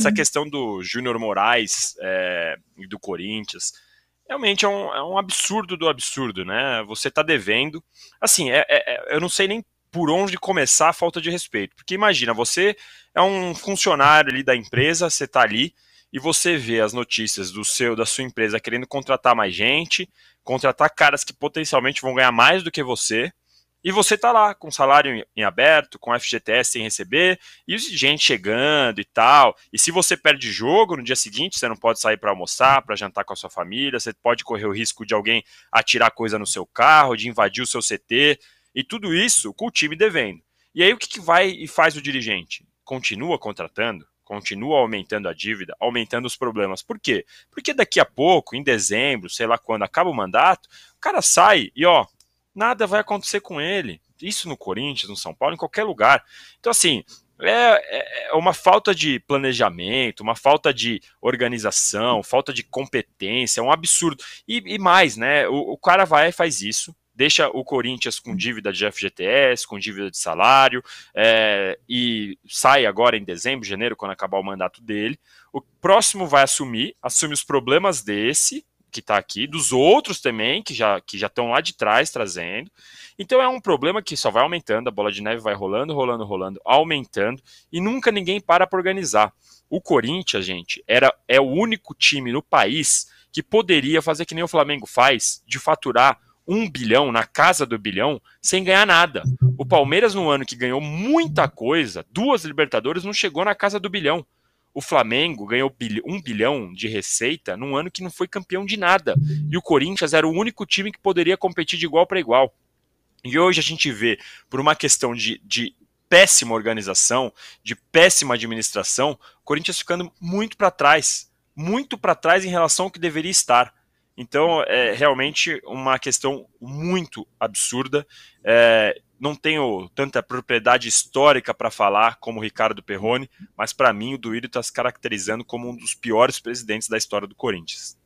Essa uhum. questão do Júnior Moraes é, e do Corinthians, realmente é um, é um, absurdo do absurdo, né? Você tá devendo. Assim, é, é, é, eu não sei nem por onde começar a falta de respeito. Porque imagina, você é um funcionário ali da empresa, você tá ali e você vê as notícias do seu, da sua empresa querendo contratar mais gente, contratar caras que potencialmente vão ganhar mais do que você e você está lá, com salário em aberto, com FGTS sem receber, e gente chegando e tal. E se você perde jogo no dia seguinte, você não pode sair para almoçar, para jantar com a sua família, você pode correr o risco de alguém atirar coisa no seu carro, de invadir o seu CT, e tudo isso com o time devendo. E aí o que, que vai e faz o dirigente? Continua contratando? Continua aumentando a dívida, aumentando os problemas. Por quê? Porque daqui a pouco, em dezembro, sei lá quando, acaba o mandato, o cara sai e ó, nada vai acontecer com ele. Isso no Corinthians, no São Paulo, em qualquer lugar. Então, assim, é, é, é, uma falta de planejamento, uma falta de organização, falta de competência, é um absurdo. E, e mais, né? O, o, cara vai e faz isso, deixa o Corinthians com dívida de FGTS, com dívida de salário, é, e sai agora em dezembro, janeiro, quando acabar o mandato dele. O próximo vai assumir, assume os problemas desse que está aqui, dos outros também, que já que já estão lá de trás trazendo. Então é um problema que só vai aumentando, a bola de neve vai rolando, rolando, rolando, aumentando, e nunca ninguém para para organizar. O Corinthians, gente, era é o único time no país que poderia fazer que nem o Flamengo faz, de faturar um bilhão na casa do bilhão sem ganhar nada. O Palmeiras, no ano que ganhou muita coisa, duas Libertadores, não chegou na casa do bilhão. O Flamengo ganhou um bilhão de receita num ano que não foi campeão de nada. E o Corinthians era o único time que poderia competir de igual para igual. E hoje a gente vê, por uma questão de, de péssima organização, de péssima administração, o Corinthians ficando muito para trás. Muito para trás em relação ao que deveria estar. Então, é realmente uma questão muito absurda. É, não tenho tanta propriedade histórica para falar como o Ricardo Perrone, mas para mim o Duílio está se caracterizando como um dos piores presidentes da história do Corinthians.